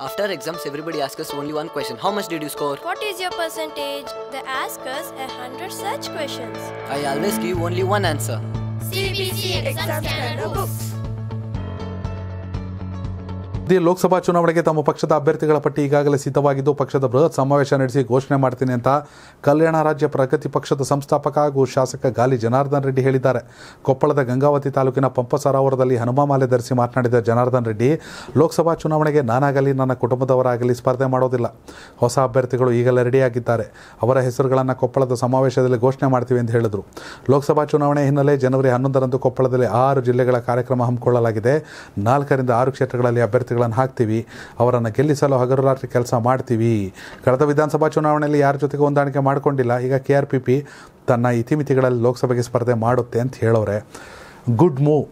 After exams, everybody asks us only one question. How much did you score? What is your percentage? They ask us a hundred such questions. I always give only one answer. CBC exam standard books. ಮಧ್ಯೆ ಲೋಕಸಭಾ ಚುನಾವಣೆಗೆ ತಮ್ಮ ಪಕ್ಷದ ಅಭ್ಯರ್ಥಿಗಳ ಪಟ್ಟಿ ಈಗಾಗಲೇ ಸಿದ್ಧವಾಗಿದ್ದು ಪಕ್ಷದ ಬೃಹತ್ ಸಮಾವೇಶ ನಡೆಸಿ ಘೋಷಣೆ ಮಾಡ್ತೀನಿ ಅಂತ ಕಲ್ಯಾಣ ರಾಜ್ಯ ಪ್ರಗತಿ ಪಕ್ಷದ ಸಂಸ್ಥಾಪಕ ಹಾಗೂ ಶಾಸಕ ಗಾಲಿ ಜನಾರ್ದನ್ ರೆಡ್ಡಿ ಹೇಳಿದ್ದಾರೆ ಕೊಪ್ಪಳದ ಗಂಗಾವತಿ ತಾಲೂಕಿನ ಪಂಪ ಪಂಪಸರಾವರದಲ್ಲಿ ಹನುಮಾಮಾಲೆ ಧರಿಸಿ ಮಾತನಾಡಿದ ಜನಾರ್ದನ್ ರೆಡ್ಡಿ ಲೋಕಸಭಾ ಚುನಾವಣೆಗೆ ನಾನಾಗಲಿ ನನ್ನ ಕುಟುಂಬದವರಾಗಲಿ ಸ್ಪರ್ಧೆ ಮಾಡೋದಿಲ್ಲ ಹೊಸ ಅಭ್ಯರ್ಥಿಗಳು ಈಗಲೇ ರೆಡಿಯಾಗಿದ್ದಾರೆ ಅವರ ಹೆಸರುಗಳನ್ನು ಕೊಪ್ಪಳದ ಸಮಾವೇಶದಲ್ಲಿ ಘೋಷಣೆ ಮಾಡ್ತೀವಿ ಎಂದು ಹೇಳಿದರು ಲೋಕಸಭಾ ಚುನಾವಣೆ ಹಿನ್ನೆಲೆ ಜನವರಿ ಹನ್ನೊಂದರಂದು ಕೊಪ್ಪಳದಲ್ಲಿ ಆರು ಜಿಲ್ಲೆಗಳ ಕಾರ್ಯಕ್ರಮ ಹಮ್ಮಿಕೊಳ್ಳಲಾಗಿದೆ ನಾಲ್ಕರಿಂದ ಆರು ಕ್ಷೇತ್ರಗಳಲ್ಲಿ ಅಭ್ಯರ್ಥಿಗಳ ಮತಗಳನ್ನು ಹಾಕ್ತೀವಿ ಅವರನ್ನು ಗೆಲ್ಲಿಸಲು ರಾತ್ರಿ ಕೆಲಸ ಮಾಡ್ತೀವಿ ಕಳೆದ ವಿಧಾನಸಭಾ ಚುನಾವಣೆಯಲ್ಲಿ ಯಾರ ಜೊತೆಗೆ ಹೊಂದಾಣಿಕೆ ಮಾಡಿಕೊಂಡಿಲ್ಲ ಈಗ ಕೆ ಆರ್ ಪಿ ಪಿ ತನ್ನ ಇತಿಮಿತಿಗಳಲ್ಲಿ ಲೋಕಸಭೆಗೆ ಸ್ಪರ್ಧೆ ಮಾಡುತ್ತೆ ಅಂತ ಹೇಳೋರೆ ಗುಡ್ ಮೂವ್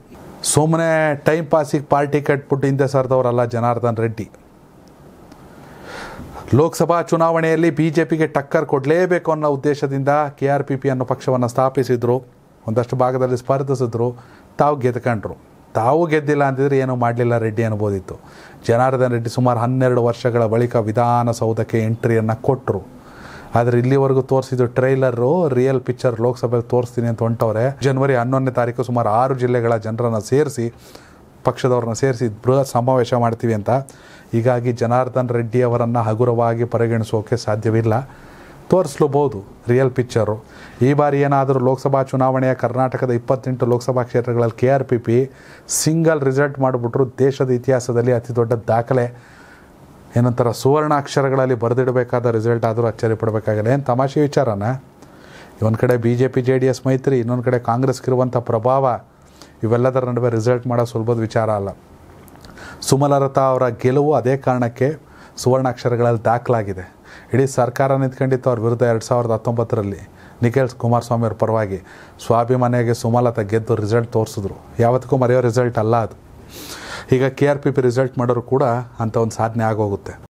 ಸುಮ್ಮನೆ ಟೈಮ್ ಪಾಸಿಗೆ ಪಾರ್ಟಿ ಕಟ್ಬಿಟ್ಟು ಹಿಂದೆ ಸರ್ದವರಲ್ಲ ಜನಾರ್ದನ್ ರೆಡ್ಡಿ ಲೋಕಸಭಾ ಚುನಾವಣೆಯಲ್ಲಿ ಬಿ ಜೆ ಪಿಗೆ ಟಕ್ಕರ್ ಕೊಡಲೇಬೇಕು ಅನ್ನೋ ಉದ್ದೇಶದಿಂದ ಕೆ ಆರ್ ಪಿ ಪಿ ಅನ್ನೋ ಪಕ್ಷವನ್ನು ಸ್ಥಾಪಿಸಿದರು ಒಂದಷ್ಟು ಭಾಗದಲ್ಲಿ ಸ್ಪರ್ಧಿಸಿದ್ರು ತಾವು ಗೆದ್ಕೊಂಡ್ರು ತಾವು ಗೆದ್ದಿಲ್ಲ ಅಂತಿದ್ರೆ ಏನೂ ಮಾಡಲಿಲ್ಲ ರೆಡ್ಡಿ ಅನ್ಬೋದಿತ್ತು ಜನಾರ್ದನ್ ರೆಡ್ಡಿ ಸುಮಾರು ಹನ್ನೆರಡು ವರ್ಷಗಳ ಬಳಿಕ ವಿಧಾನಸೌಧಕ್ಕೆ ಎಂಟ್ರಿಯನ್ನು ಕೊಟ್ಟರು ಆದರೆ ಇಲ್ಲಿವರೆಗೂ ತೋರಿಸಿದ್ದು ಟ್ರೈಲರು ರಿಯಲ್ ಪಿಕ್ಚರ್ ಲೋಕಸಭೆಗೆ ತೋರಿಸ್ತೀನಿ ಅಂತ ಹೊಂಟವ್ರೆ ಜನವರಿ ಹನ್ನೊಂದನೇ ತಾರೀಕು ಸುಮಾರು ಆರು ಜಿಲ್ಲೆಗಳ ಜನರನ್ನು ಸೇರಿಸಿ ಪಕ್ಷದವ್ರನ್ನ ಸೇರಿಸಿ ಬೃಹತ್ ಸಮಾವೇಶ ಮಾಡ್ತೀವಿ ಅಂತ ಹೀಗಾಗಿ ಜನಾರ್ದನ್ ರೆಡ್ಡಿ ಅವರನ್ನು ಹಗುರವಾಗಿ ಪರಿಗಣಿಸೋಕೆ ಸಾಧ್ಯವಿಲ್ಲ ತೋರಿಸ್ಲೂಬಹುದು ರಿಯಲ್ ಪಿಕ್ಚರು ಈ ಬಾರಿ ಏನಾದರೂ ಲೋಕಸಭಾ ಚುನಾವಣೆಯ ಕರ್ನಾಟಕದ ಇಪ್ಪತ್ತೆಂಟು ಲೋಕಸಭಾ ಕ್ಷೇತ್ರಗಳಲ್ಲಿ K R P P single result ಮಾಡಿಬಿಟ್ರು ದೇಶದ ಇತಿಹಾಸದಲ್ಲಿ ಅತಿ ದೊಡ್ಡ ದಾಖಲೆ ಏನಂತಾರ ಅಕ್ಷರಗಳಲ್ಲಿ ಬರೆದಿಡಬೇಕಾದ ರಿಸಲ್ಟ್ ಆದರೂ ಅಚ್ಚರಿ ಪಡಬೇಕಾಗಿಲ್ಲ ಏನು ತಮಾಷೆ ವಿಚಾರನ ಒಂದು ಕಡೆ B J P J D S ಮೈತ್ರಿ ಇನ್ನೊಂದು ಕಡೆ ಕಾಂಗ್ರೆಸ್ಗಿರುವಂಥ ಪ್ರಭಾವ ಇವೆಲ್ಲದರ ನಡುವೆ ರಿಸಲ್ಟ್ ಮಾಡೋ ಸುಲಭದ ವಿಚಾರ ಅಲ್ಲ ಸುಮಲರತ ಅವರ ಗೆಲುವು ಅದೇ ಕಾರಣಕ್ಕೆ ಸುವರ್ಣಾಕ್ಷರಗಳಲ್ಲಿ ದಾಖಲಾಗಿದೆ ಇಡೀ ಸರ್ಕಾರ ನಿಂತ್ಕೊಂಡಿತ್ತು ಅವ್ರ ವಿರುದ್ಧ ಎರಡು ಸಾವಿರದ ಹತ್ತೊಂಬತ್ತರಲ್ಲಿ ನಿಖಿಲ್ ಕುಮಾರಸ್ವಾಮಿ ಅವ್ರ ಪರವಾಗಿ ಸ್ವಾಭಿಮಾನಿಯಾಗಿ ಸುಮಲತಾ ಗೆದ್ದು ರಿಸಲ್ಟ್ ತೋರಿಸಿದ್ರು ಯಾವತ್ತಿಗೂ ಮರೆಯೋ ರಿಸಲ್ಟ್ ಅಲ್ಲ ಅದು ಈಗ K R P P result ಮಾಡೋರು ಕೂಡ ಅಂಥ ಒಂದು ಸಾಧನೆ ಆಗೋಗುತ್ತೆ